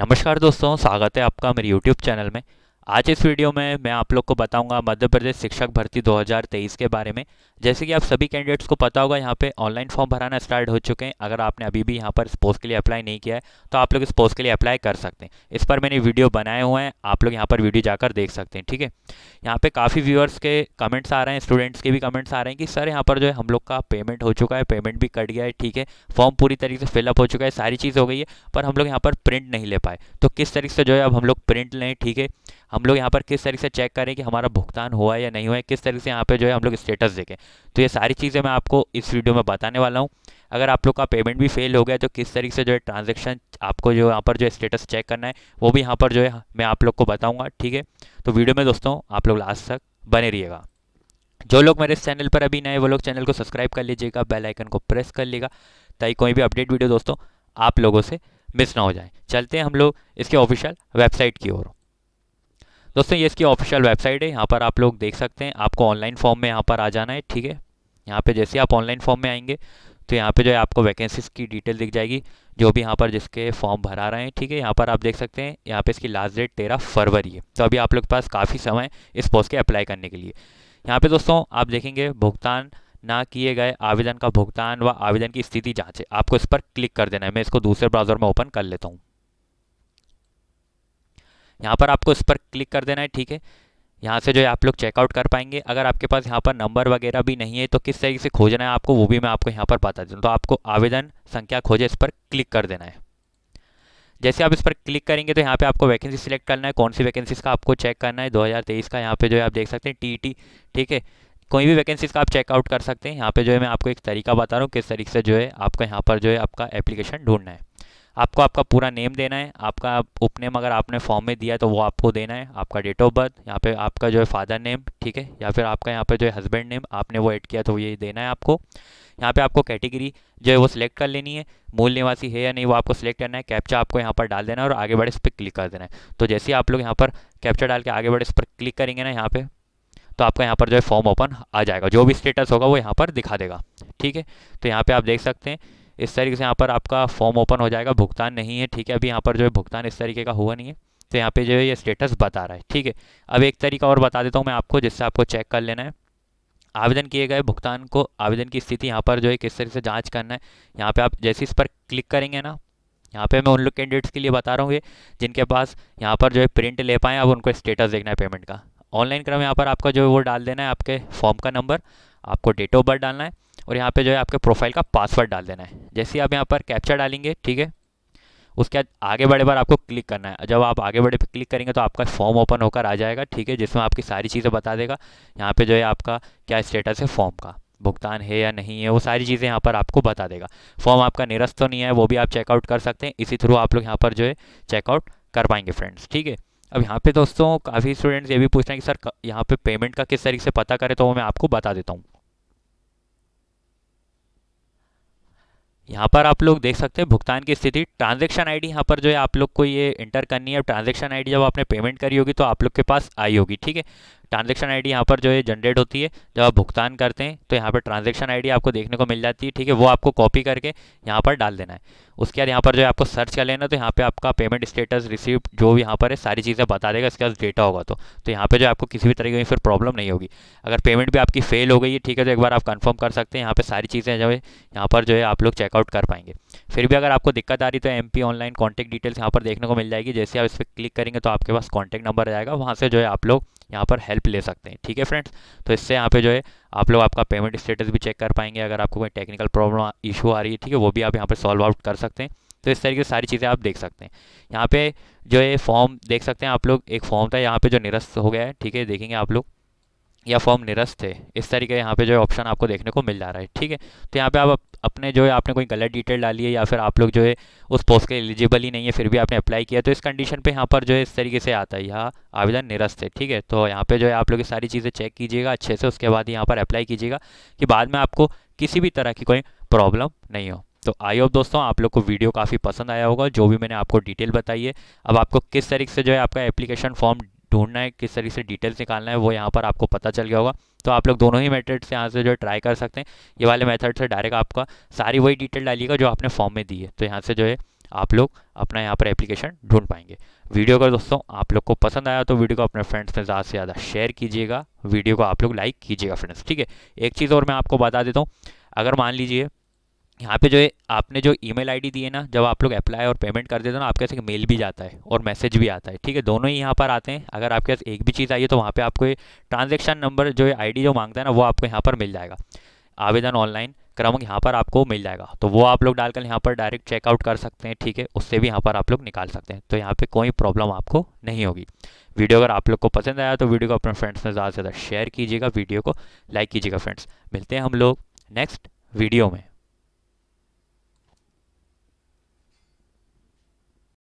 नमस्कार दोस्तों स्वागत है आपका मेरे YouTube चैनल में आज इस वीडियो में मैं आप लोग को बताऊंगा मध्य प्रदेश शिक्षक भर्ती 2023 के बारे में जैसे कि आप सभी कैंडिडेट्स को पता होगा यहाँ पे ऑनलाइन फॉर्म भराना स्टार्ट हो चुके हैं अगर आपने अभी भी यहाँ पर इस पोस्ट के लिए अप्लाई नहीं किया है तो आप लोग इस पोस्ट के लिए अप्लाई कर सकते हैं इस पर मैंने वीडियो बनाए हुए हैं आप लोग यहाँ पर वीडियो जाकर देख सकते हैं ठीक है यहाँ पर काफ़ी व्यूअर्स के कमेंट्स आ रहे हैं स्टूडेंट्स के भी कमेंट्स आ रहे हैं कि सर यहाँ पर जो है हम लोग का पेमेंट हो चुका है पेमेंट भी कट गया है ठीक है फॉर्म पूरी तरीके से फिलअप हो चुका है सारी चीज़ हो गई है पर हम लोग यहाँ पर प्रिंट नहीं ले पाए तो किस तरीके से जो है अब हम लोग प्रिंट लें ठीक है हम लोग यहाँ पर किस तरीके से चेक करें कि हमारा भुगतान हुआ या नहीं हुआ है किस तरीके से यहाँ पे जो है हम लोग स्टेटस देखें तो ये सारी चीज़ें मैं आपको इस वीडियो में बताने वाला हूँ अगर आप लोग का पेमेंट भी फेल हो गया तो किस तरीके से जो है ट्रांजेक्शन आपको जो यहाँ पर जो स्टेटस चेक करना है वो भी यहाँ पर जो है मैं आप लोग को बताऊँगा ठीक है तो वीडियो में दोस्तों आप लोग लास्ट तक बने रहिएगा जो लोग मेरे इस चैनल पर अभी नए वो लोग चैनल को सब्सक्राइब कर लीजिएगा बेल आइकन को प्रेस कर लीजिएगा ताकि कोई भी अपडेट वीडियो दोस्तों आप लोगों से मिस ना हो जाए चलते हैं हम लोग इसके ऑफिशियल वेबसाइट की ओर दोस्तों ये इसकी ऑफिशियल वेबसाइट है यहाँ पर आप लोग देख सकते हैं आपको ऑनलाइन फॉर्म में यहाँ पर आ जाना है ठीक है यहाँ पे जैसे आप ऑनलाइन फॉर्म में आएंगे तो यहाँ पे जो है आपको वैकेंसीज की डिटेल दिख जाएगी जो भी यहाँ पर जिसके फॉर्म भरा रहे हैं ठीक है यहाँ पर आप देख सकते हैं यहाँ पर इसकी लास्ट डेट तेरह फरवरी है तो अभी आप लोग के पास काफ़ी समय इस पोस्ट के अप्लाई करने के लिए यहाँ पर दोस्तों आप देखेंगे भुगतान ना किए गए आवेदन का भुगतान व आवेदन की स्थिति जाँचें आपको इस पर क्लिक कर देना है मैं इसको दूसरे ब्राउज़र में ओपन कर लेता हूँ यहाँ पर आपको इस पर क्लिक कर देना है ठीक है यहाँ से जो है आप लोग चेकआउट कर पाएंगे अगर आपके पास यहाँ पर नंबर वगैरह भी नहीं है तो किस तरीके से खोजना है आपको वो भी मैं आपको यहाँ पर बता दूँ तो आपको आवेदन संख्या खोजे इस पर क्लिक कर देना है जैसे आप इस पर क्लिक करेंगे तो यहाँ पे आपको वैकेंसी सिलेक्ट करना है कौन सी वैकेंसीज का आपको चेक करना है 2023 का यहाँ पे जो है आप देख सकते हैं टी टी e ठीक है कोई भी वैकेंसीज का आप चेकआउट कर सकते हैं यहाँ पे जो है मैं आपको एक तरीका बता रहा हूँ किस तरीके से जो है आपका यहाँ पर जो है आपका एप्लीकेशन ढूंढना है आपको आपका पूरा नेम देना है आपका उपनेम अगर आपने फॉर्म में दिया तो वो आपको देना है आपका डेट ऑफ बर्थ यहाँ पे आपका जो है फादर नेम ठीक है या फिर आपका यहाँ पे जो है हस्बैंड नेम आपने वो ऐड किया तो ये देना है आपको यहाँ पे आपको कैटेगरी जो है वो सिलेक्ट कर लेनी है मूल निवासी है या नहीं वो आपको सिलेक्ट करना है कैप्चा आपको यहाँ पर डाल देना है और आगे बढ़े इस पर क्लिक कर देना है तो जैसे ही आप लोग यहाँ पर कैप्चा डाल के आगे बढ़े इस पर क्लिक करेंगे ना यहाँ पर तो आपका यहाँ पर जो है फॉर्म ओपन आ जाएगा जो भी स्टेटस होगा वो यहाँ पर दिखा देगा ठीक है तो यहाँ पर आप देख सकते हैं इस तरीके से यहाँ पर आपका फॉर्म ओपन हो जाएगा भुगतान नहीं है ठीक है अभी यहाँ पर जो है भुगतान इस तरीके का हुआ नहीं है तो यहाँ पे जो है ये स्टेटस बता रहा है ठीक है अब एक तरीका और बता देता हूँ मैं आपको जिससे आपको चेक कर लेना है आवेदन किए गए भुगतान को आवेदन की स्थिति यहाँ पर जो है किस तरीके से जाँच करना है यहाँ पर आप जैसे इस पर क्लिक करेंगे ना यहाँ पे मैं उन लोग कैंडिडेट्स के लिए बता रहा हूँ ये जिनके पास यहाँ पर जो है प्रिंट ले पाएँ अब उनको स्टेटस देखना है पेमेंट का ऑनलाइन क्रम यहाँ पर आपका जो है वो डाल देना है आपके फॉर्म का नंबर आपको डेट ऑफ बर्थ डालना है और यहाँ पे जो है आपके प्रोफाइल का पासवर्ड डाल देना है जैसे आप यहाँ पर कैप्चर डालेंगे ठीक है उसके बाद आगे बढ़े पर आपको क्लिक करना है जब आप आगे बढ़े पर क्लिक करेंगे तो आपका फॉर्म ओपन होकर आ जाएगा ठीक है जिसमें आपकी सारी चीज़ें बता देगा यहाँ पर जो है आपका क्या स्टेटस है फॉर्म का भुगतान है या नहीं है वो सारी चीज़ें यहाँ पर आपको बता देगा फॉर्म आपका निरस्त तो नहीं है वो भी आप चेकआउट कर सकते हैं इसी थ्रू आप लोग यहाँ पर जो है चेकआउट कर पाएंगे फ्रेंड्स ठीक है अब यहाँ पे दोस्तों काफ़ी स्टूडेंट्स ये भी पूछ रहे हैं कि सर यहाँ पे पेमेंट का किस तरीके से पता करें तो वो मैं आपको बता देता हूँ यहाँ पर आप लोग देख सकते हैं भुगतान की स्थिति ट्रांजैक्शन आईडी यहाँ पर जो है आप लोग को ये इंटर करनी है ट्रांजैक्शन आईडी जब आपने पेमेंट करी होगी तो आप लोग के पास आई होगी ठीक है ट्रांजैक्शन आईडी यहाँ पर जो है जनरेट होती है जब आप भुगतान करते हैं तो यहाँ पर ट्रांजैक्शन आईडी आपको देखने को मिल जाती है ठीक है वो आपको कॉपी करके यहाँ पर डाल देना है उसके बाद यहाँ पर जो है आपको सर्च कर लेना तो यहाँ पर आपका पेमेंट स्टेटस रिसिप्ट जो भी यहाँ पर है सारी चीज़ें बता देगा इसके पास डेटा होगा तो तो यहाँ पर जो आपको किसी भी तरीके की फिर प्रॉब्लम नहीं होगी अगर पेमेंट भी आपकी फेल हो गई है ठीक है तो एक बार आप कन्फर्म कर सकते हैं यहाँ पर सारी चीज़ें जो है यहाँ पर जो है आप लोग चेक चेकआउट कर पाएंगे फिर भी अगर आपको दिक्कत आ रही तो एम ऑनलाइन कॉन्टैक्ट डिटेल्स यहाँ पर देखने को मिल जाएगी जैसे आप इस पर क्लिक करेंगे तो आपके पास कॉन्टैक्ट नंबर आएगा वहाँ से जो है आप लोग यहाँ पर हेल्प ले सकते हैं ठीक है फ्रेंड्स तो इससे यहाँ पे जो है आप लोग आपका पेमेंट स्टेटस भी चेक कर पाएंगे अगर आपको कोई टेक्निकल प्रॉब्लम इशू आ रही है ठीक है वो भी आप यहाँ पर सॉल्व आउट कर सकते हैं तो इस तरीके से सारी चीज़ें आप देख सकते हैं यहाँ पे जो है फॉर्म देख सकते हैं आप लोग एक फॉर्म था यहाँ पे जो निरस्त हो गया है ठीक है देखेंगे आप लोग या फॉर्म निरस्त है इस तरीके यहाँ पे जो है ऑप्शन आपको देखने को मिल जा रहा है ठीक है तो यहाँ पे आप अपने जो है आपने कोई गलत डिटेल डाली है या फिर आप लोग जो है उस पोस्ट के एलिजिबल ही नहीं है फिर भी आपने अप्लाई किया तो इस कंडीशन पे यहाँ पर जो है इस तरीके से आता है यहाँ आवेदन निरस्त है ठीक है तो यहाँ पर जो है आप लोग ये सारी चीज़ें चेक कीजिएगा अच्छे से उसके बाद यहाँ पर अप्लाई कीजिएगा कि बाद में आपको किसी भी तरह की कोई प्रॉब्लम नहीं हो तो आई होप दोस्तों आप लोग को वीडियो काफ़ी पसंद आया होगा जो भी मैंने आपको डिटेल बताई है अब आपको किस तरीके से जो है आपका एप्लीकेशन फॉर्म ढूंढना है किस तरीके से डिटेल्स निकालना है वो यहाँ पर आपको पता चल गया होगा तो आप लोग दोनों ही मेथड से यहाँ से जो है ट्राई कर सकते हैं ये वाले मेथड से डायरेक्ट आपका सारी वही डिटेल डालिएगा जो आपने फॉर्म में दी है तो यहाँ से जो है आप लोग अपना यहाँ पर एप्लीकेशन ढूंढ पाएंगे वीडियो अगर दोस्तों आप लोग को पसंद आया तो वीडियो को अपने फ्रेंड्स में ज़्यादा से ज़्यादा शेयर कीजिएगा वीडियो को आप लोग लाइक कीजिएगा फ्रेंड्स ठीक है एक चीज़ और मैं आपको बता देता हूँ अगर मान लीजिए यहाँ पे जो है आपने जो ईमेल आईडी दी है ना जब आप लोग अप्लाई और पेमेंट कर देते हो ना आपके पास एक मेल भी जाता है और मैसेज भी आता है ठीक है दोनों ही यहाँ पर आते हैं अगर आपके पास एक भी चीज़ आई है तो वहाँ पे आपको ट्रांजेक्शन नंबर जो है आईडी जो मांगता है ना वो आपको यहाँ पर मिल जाएगा आवेदन ऑनलाइन क्रमांक यहाँ पर आपको मिल जाएगा तो वो आप लोग डालकर यहाँ पर डायरेक्ट चेकआउट कर सकते हैं ठीक है उससे भी यहाँ पर आप लोग निकाल सकते हैं तो यहाँ पर कोई प्रॉब्लम आपको नहीं होगी वीडियो अगर आप लोग को पसंद आया तो वीडियो को अपने फ्रेंड्स में ज़्यादा से ज़्यादा शेयर कीजिएगा वीडियो को लाइक कीजिएगा फ्रेंड्स मिलते हैं हम लोग नेक्स्ट वीडियो में